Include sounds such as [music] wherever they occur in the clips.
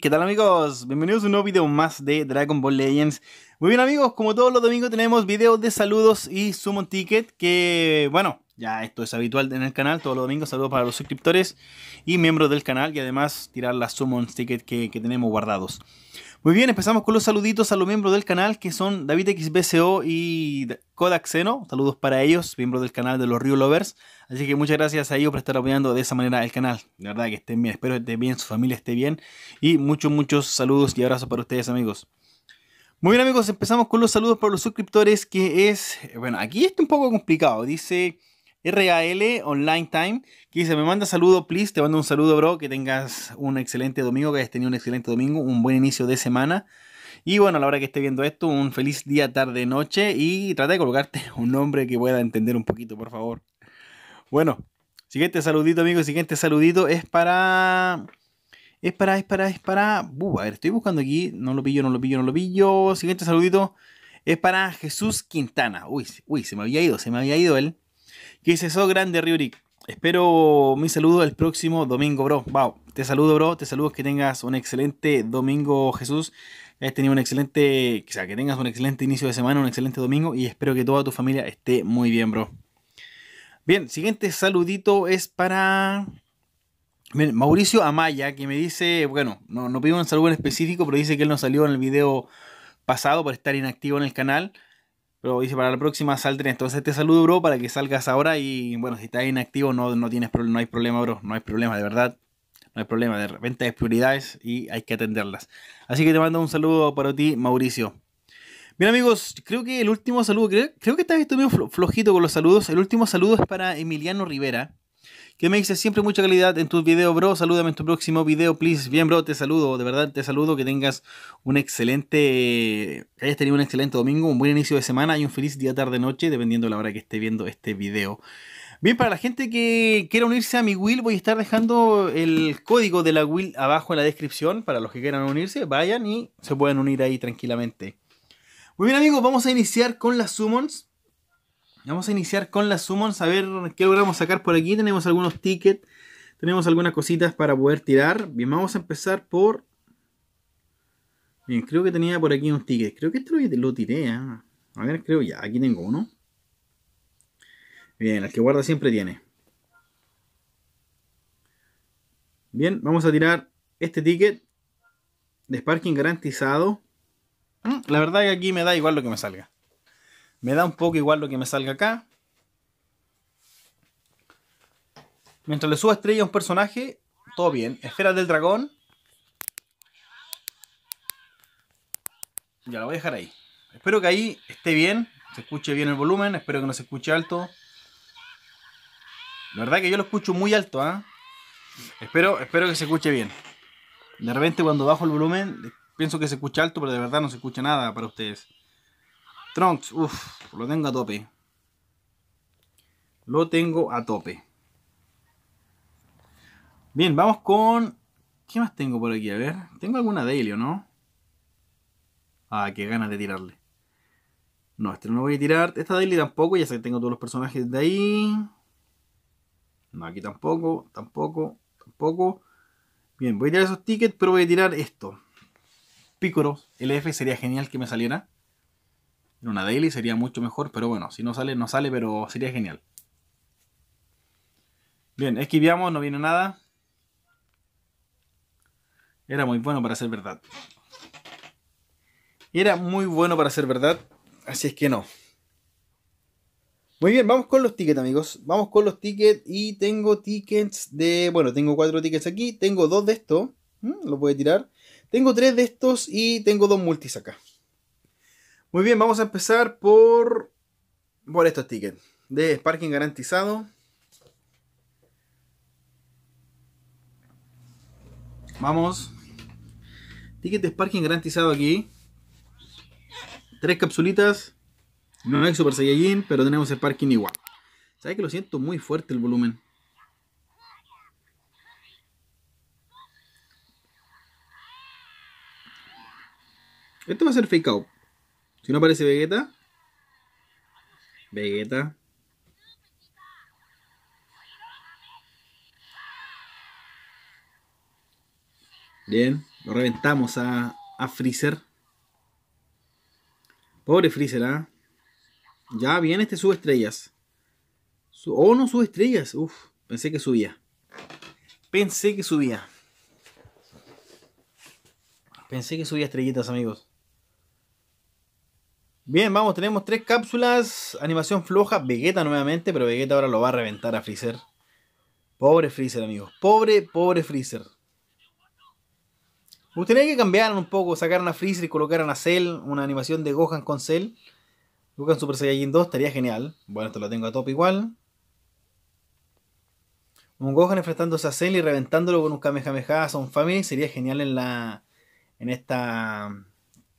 ¿qué tal amigos? Bienvenidos a un nuevo video más de Dragon Ball Legends. Muy bien amigos, como todos los domingos tenemos videos de saludos y Summon Ticket que, bueno, ya esto es habitual en el canal, todos los domingos saludos para los suscriptores y miembros del canal y además tirar las Summon tickets que, tenemos guardados. Muy bien, empezamos con los saluditos a los miembros del canal que son David XBCO y Kodak Xeno. Saludos para ellos, miembros del canal de los Rio Lovers. Así que muchas gracias a ellos por estar apoyando de esa manera el canal. De verdad que estén bien, espero que estén bien, su familia esté bien y muchos, muchos saludos y abrazos para ustedes amigos. Muy bien amigos, empezamos con los saludos para los suscriptores que es, bueno, aquí está un poco complicado. Dice... RAL Online Time, que dice, me manda saludo, please, te mando un saludo, bro, que tengas un excelente domingo, que hayas tenido un excelente domingo, un buen inicio de semana. Y bueno, a la hora que esté viendo esto, un feliz día, tarde, noche y trata de colocarte [laughs] un nombre que pueda entender un poquito, por favor. Bueno, siguiente saludito, amigo, siguiente saludito es para... Es para, es para, es para... Uh, a ver, estoy buscando aquí, no lo pillo, no lo pillo, no lo pillo. Siguiente saludito es para Jesús Quintana. Uy, uy, se me había ido, se me había ido él. ¿Qué es eso, grande Ryurik? Espero mi saludo el próximo domingo, bro. Wow, te saludo, bro. Te saludo que tengas un excelente domingo, Jesús. Que tenido un excelente, o sea, que tengas un excelente inicio de semana, un excelente domingo y espero que toda tu familia esté muy bien, bro. Bien, siguiente saludito es para Mauricio Amaya, que me dice, bueno, no, no un saludo en específico, pero dice que él no salió en el video pasado por estar inactivo en el canal. Pero dice, para la próxima salten. Entonces te saludo, bro, para que salgas ahora. Y bueno, si estás inactivo, no, no, tienes, no hay problema, bro. No hay problema, de verdad. No hay problema. De repente hay prioridades y hay que atenderlas. Así que te mando un saludo para ti, Mauricio. Bien, amigos, creo que el último saludo, creo, que estás esto flojito con los saludos. El último saludo es para Emiliano Rivera que me dices siempre mucha calidad en tus videos, bro. Salúdame en tu próximo video, please. Bien, bro, te saludo, de verdad, te saludo. Que tengas un excelente, que hayas tenido un excelente domingo, un buen inicio de semana y un feliz día, tarde, noche, dependiendo de la hora que esté viendo este video. Bien, para la gente que quiera unirse a mi Will, voy a estar dejando el código de la Will abajo en la descripción. Para los que quieran unirse, vayan y se pueden unir ahí tranquilamente. Muy bien, amigos, vamos a iniciar con las summons. Vamos a iniciar con la summons, a ver qué logramos sacar por aquí. Tenemos algunos tickets, tenemos algunas cositas para poder tirar. Bien, vamos a empezar por... Bien, creo que tenía por aquí un ticket. Creo que este lo, tiré. ¿eh? A ver, creo ya. Aquí tengo uno. Bien, el que guarda siempre tiene. Bien, vamos a tirar este ticket de Sparking garantizado. Mm, la verdad que aquí me da igual lo que me salga. Me da un poco igual lo que me salga acá. Mientras le suba estrella a un personaje, todo bien. Esferas del dragón. Ya lo voy a dejar ahí. Espero que ahí esté bien. Se escuche bien el volumen. Espero que no se escuche alto. La verdad que yo lo escucho muy alto, ¿ah? Espero, espero que se escuche bien. De repente cuando bajo el volumen, pienso que se escucha alto, pero de verdad no se escucha nada para ustedes. Trunks, uff, lo tengo a tope. Lo tengo a tope. Bien, vamos con... ¿Qué más tengo por aquí? A ver, tengo alguna daily, ¿o no? Ah, qué ganas de tirarle. No, este no lo voy a tirar. Esta daily tampoco, ya sé que tengo todos los personajes de ahí. No, aquí tampoco, tampoco, tampoco. Bien, voy a tirar esos tickets, pero voy a tirar esto. el LF sería genial que me saliera en una daily sería mucho mejor, pero bueno, si no sale, no sale, pero sería genial. Bien, esquivamos, no viene nada. Era muy bueno para ser verdad. Era muy bueno para ser verdad, así es que no. Muy bien, vamos con los tickets, amigos. Vamos con los tickets y tengo tickets de... Bueno, tengo cuatro tickets aquí, tengo dos de estos, mm, lo voy tirar. Tengo tres de estos y tengo dos multis acá. Muy bien, vamos a empezar por, por estos tickets de parking garantizado. Vamos. Ticket de parking garantizado aquí. Tres capsulitas. No hay Super Saiyajin, pero tenemos el parking igual. ¿Sabes que lo siento muy fuerte el volumen? Esto va a ser fake out. Si no aparece Vegeta. Vegeta. Bien, lo reventamos a, a Freezer. Pobre Freezer, ¿ah? Ya viene este sube estrellas. oh, no sube estrellas. Uf, pensé que subía. Pensé que subía. Pensé que subía estrellitas, amigos. Bien, vamos, tenemos tres cápsulas. Animación floja, Vegeta nuevamente, pero Vegeta ahora lo va a reventar a Freezer. Pobre Freezer, amigos. Pobre, pobre Freezer. Ustedes gustaría que cambiar un poco, sacar a Freezer y colocaran a Cell, una animación de Gohan con Cell. Gohan Super Saiyajin 2 estaría genial. Bueno, esto lo tengo a top igual. Un Gohan enfrentándose a Cell y reventándolo con un Kamehameha Son Family sería genial en la. en esta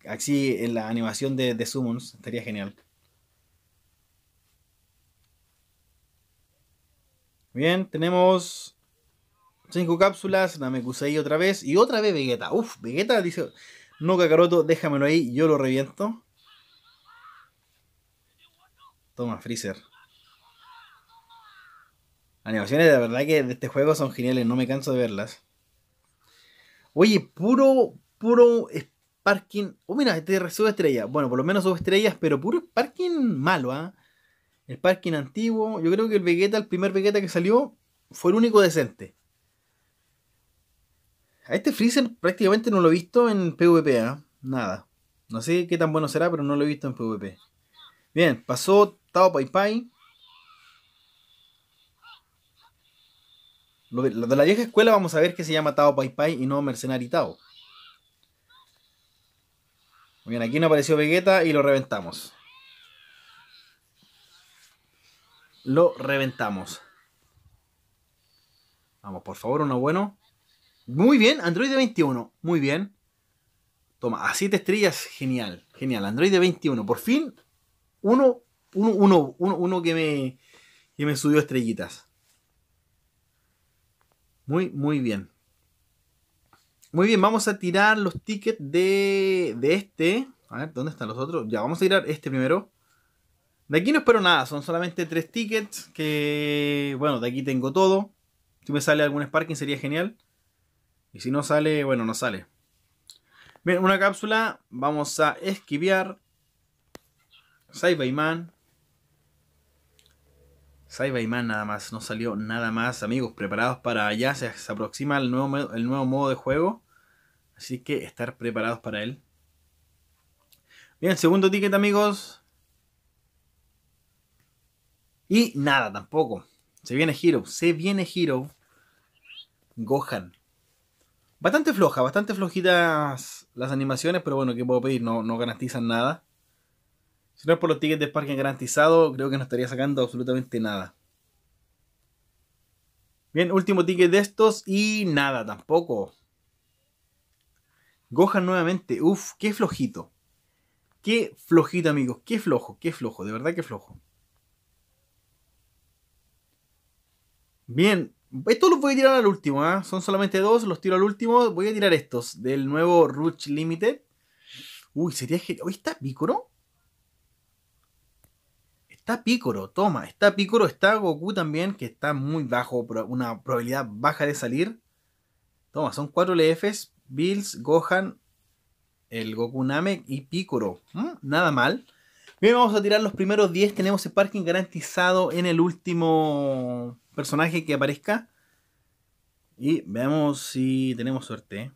Así en la animación de, de Summons estaría genial. Bien, tenemos cinco cápsulas, la ahí otra vez y otra vez Vegeta. Uf, Vegeta dice, no Kakaroto, déjamelo ahí, yo lo reviento. Toma, Freezer. Animaciones, de verdad que de este juego son geniales, no me canso de verlas. Oye, puro, puro parking. Oh, mira, este estrellas. Bueno, por lo menos estrellas, pero puro parking malo, ¿ah? El parking antiguo. Yo creo que el Vegeta, el primer Vegeta que salió, fue el único decente. A este Freezer prácticamente no lo he visto en PvP, ¿ah? Nada. No sé qué tan bueno será, pero no lo he visto en PvP. Bien, pasó Tao Pai Pai. Lo de, la vieja escuela vamos a ver que se llama Tao Pai Pai y no Mercenari Tao. Muy bien, aquí no apareció Vegeta y lo reventamos. Lo reventamos. Vamos, por favor, uno bueno. Muy bien, Android 21. Muy bien. Toma, a 7 estrellas, genial. Genial, Android 21. Por fin, uno, uno, uno, uno, uno que, me, que me subió estrellitas. Muy, muy bien. Muy bien, vamos a tirar los tickets de, de este. A ver, ¿dónde están los otros? Ya, vamos a tirar este primero. De aquí no espero nada, son solamente tres tickets. Que bueno, de aquí tengo todo. Si me sale algún Sparking sería genial. Y si no sale, bueno, no sale. Bien, una cápsula. Vamos a esquiviar. Saibaiman. Man nada más. No salió nada más, amigos. Preparados para allá. Se, se aproxima el nuevo modo de juego. Así que estar preparados para él. Bien, segundo ticket, amigos. Y nada, tampoco. Se viene Hiro, Se viene Hiro. Gohan. Bastante floja, bastante flojitas las animaciones, pero bueno, ¿qué puedo pedir? No, no garantizan nada. Si no es por los tickets de parque garantizado, creo que no estaría sacando absolutamente nada. Bien, último ticket de estos y nada tampoco. Gohan nuevamente. Uf, qué flojito. Qué flojito, amigos. Qué flojo, qué flojo. De verdad, que flojo. Bien. Estos los voy a tirar al último. ¿ah? Son solamente dos. Los tiro al último. Voy a tirar estos. Del nuevo Ruch Limited. Uy, sería genial, está Picoro? Está Picoro, toma. Está Picoro, está Goku también, que está muy bajo, una probabilidad baja de salir. Toma, son cuatro LFs, Bills, Gohan, el Goku Namek y Picoro ¿Mm? Nada mal. Bien, vamos a tirar los primeros 10. Tenemos el parking garantizado en el último personaje que aparezca. Y veamos si tenemos suerte. ¿eh?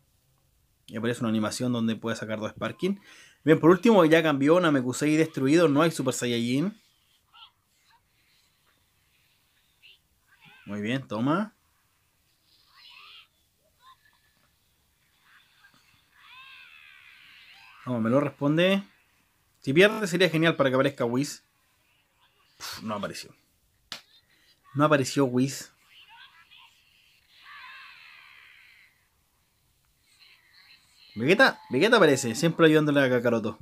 Y aparece una animación donde puede sacar dos Sparking. Bien, por último ya cambió Namekusei destruido. No hay Super Saiyajin. Muy bien, toma. Vamos, me lo responde. Si pierde sería genial para que aparezca Whis. no apareció. No apareció Whis. Vegeta, Vegeta aparece, siempre ayudándole a Kakaroto.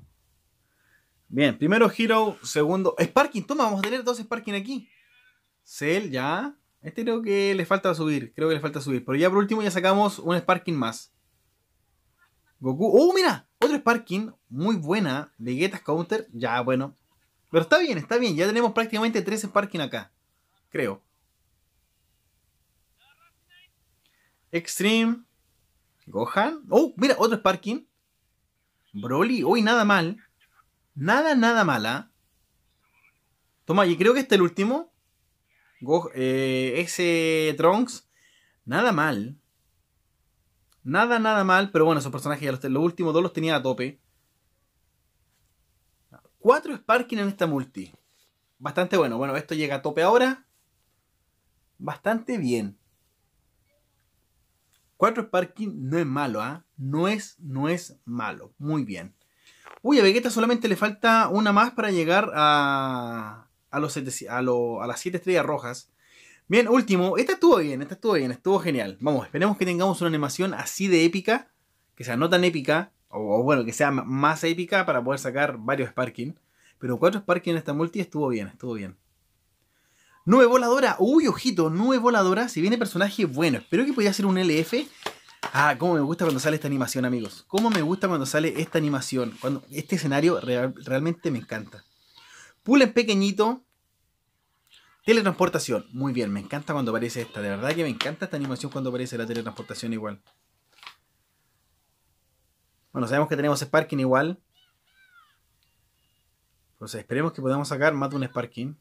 Bien, primero Hero, segundo. Sparking, toma, vamos a tener dos Sparking aquí. Cell, ya. Este creo que le falta subir. Creo que le falta subir. Pero ya por último ya sacamos un Sparking más. Goku. ¡Oh, mira! Otro Sparking muy buena, de Geta's Counter, ya bueno. Pero está bien, está bien, ya tenemos prácticamente tres Sparking acá, creo. Extreme, Gohan, oh, mira, otro Sparking. Broly, Uy, nada mal. Nada, nada mala. ¿ah? Toma, y creo que este es el último. Eh, ese Trunks, nada mal. Nada, nada mal, pero bueno, esos personajes ya los, últimos dos los tenía a tope. Cuatro Sparking en esta multi. Bastante bueno. Bueno, esto llega a tope ahora. Bastante bien. Cuatro Sparking no es malo, ¿ah? No es, no es malo. Muy bien. Uy, a Vegeta solamente le falta una más para llegar a, a, los, a, a las 7 estrellas rojas. Bien, último. Esta estuvo bien, esta estuvo bien, estuvo genial. Vamos, esperemos que tengamos una animación así de épica, que sea no tan épica, o, bueno, que sea más épica para poder sacar varios Sparking. Pero cuatro Sparking en esta multi estuvo bien, estuvo bien. Nube voladora, uy, ojito, nube voladora, si viene personaje bueno, espero que podía ser un LF. Ah, cómo me gusta cuando sale esta animación, amigos. Cómo me gusta cuando sale esta animación. Cuando este escenario realmente me encanta. Pulen pequeñito, Teletransportación. Muy bien, me encanta cuando aparece esta. De verdad que me encanta esta animación cuando aparece la teletransportación igual. Bueno, sabemos que tenemos Sparking igual. Entonces esperemos que podamos sacar más de un Sparking.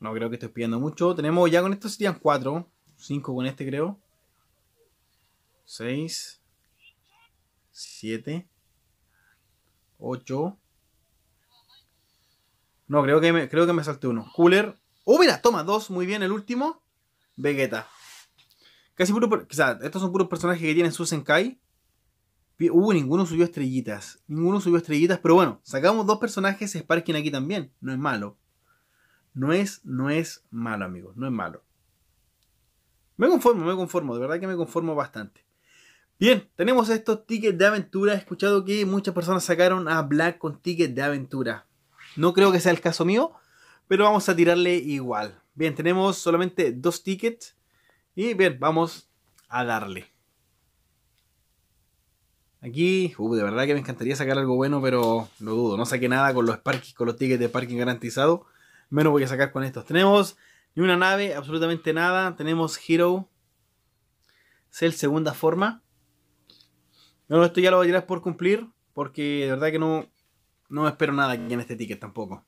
No creo que esté pidiendo mucho. Tenemos ya con esto serían 4. 5 con este creo. 6. 7. 8. No, creo que me, creo que me salté uno. Cooler. Oh, mira, toma, dos, muy bien, el último. Vegeta. Casi puro, sea, estos son puros personajes que tienen sus Senkai. Uh, ninguno subió estrellitas. Ninguno subió estrellitas, pero bueno, sacamos dos personajes Sparking aquí también. No es malo. No es, no es malo, amigos, no es malo. Me conformo, me conformo, de verdad que me conformo bastante. Bien, tenemos estos tickets de aventura. He escuchado que muchas personas sacaron a Black con tickets de aventura. No creo que sea el caso mío, pero vamos a tirarle igual. Bien, tenemos solamente dos tickets. Y bien, vamos a darle. Aquí, uh, de verdad que me encantaría sacar algo bueno, pero lo dudo. No saqué nada con los con los tickets de parking garantizado. Menos voy a sacar con estos. Tenemos ni una nave, absolutamente nada. Tenemos Hero. Cell segunda forma. Bueno, esto ya lo voy a tirar por cumplir. Porque de verdad que no, no espero nada aquí en este ticket tampoco.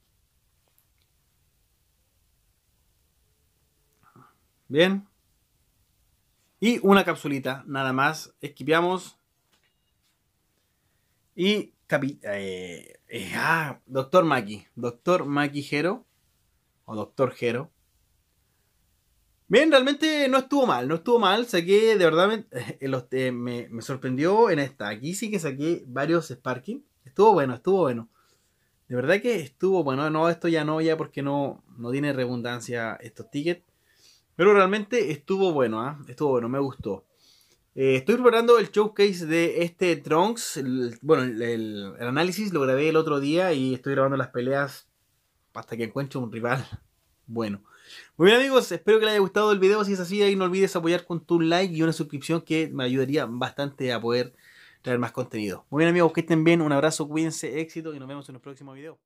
Bien. Y una capsulita, nada más. Esquipeamos. Y... Capi eh, eh, ah, doctor Maki. Doctor Maki Jero. O doctor Jero. Bien, realmente no estuvo mal, no estuvo mal. Saqué, de verdad, me, [laughs] eh, me sorprendió en esta. Aquí sí que saqué varios Sparking. Estuvo bueno, estuvo bueno. De verdad que estuvo, bueno, no, esto ya no, ya porque no, no tiene redundancia estos tickets. Pero realmente estuvo bueno, ¿ah? estuvo bueno, me gustó. Eh, estoy preparando el showcase de este Trunks. bueno, el, análisis lo grabé el otro día y estoy grabando las peleas hasta que encuentre un rival. [laughs] Bueno. Muy bien amigos, espero que les haya gustado el video. Si es así, ahí no olvides apoyar con tu like y una suscripción que me ayudaría bastante a poder traer más contenido. Muy bien amigos, que estén bien, un abrazo, cuídense, éxito y nos vemos en el próximo video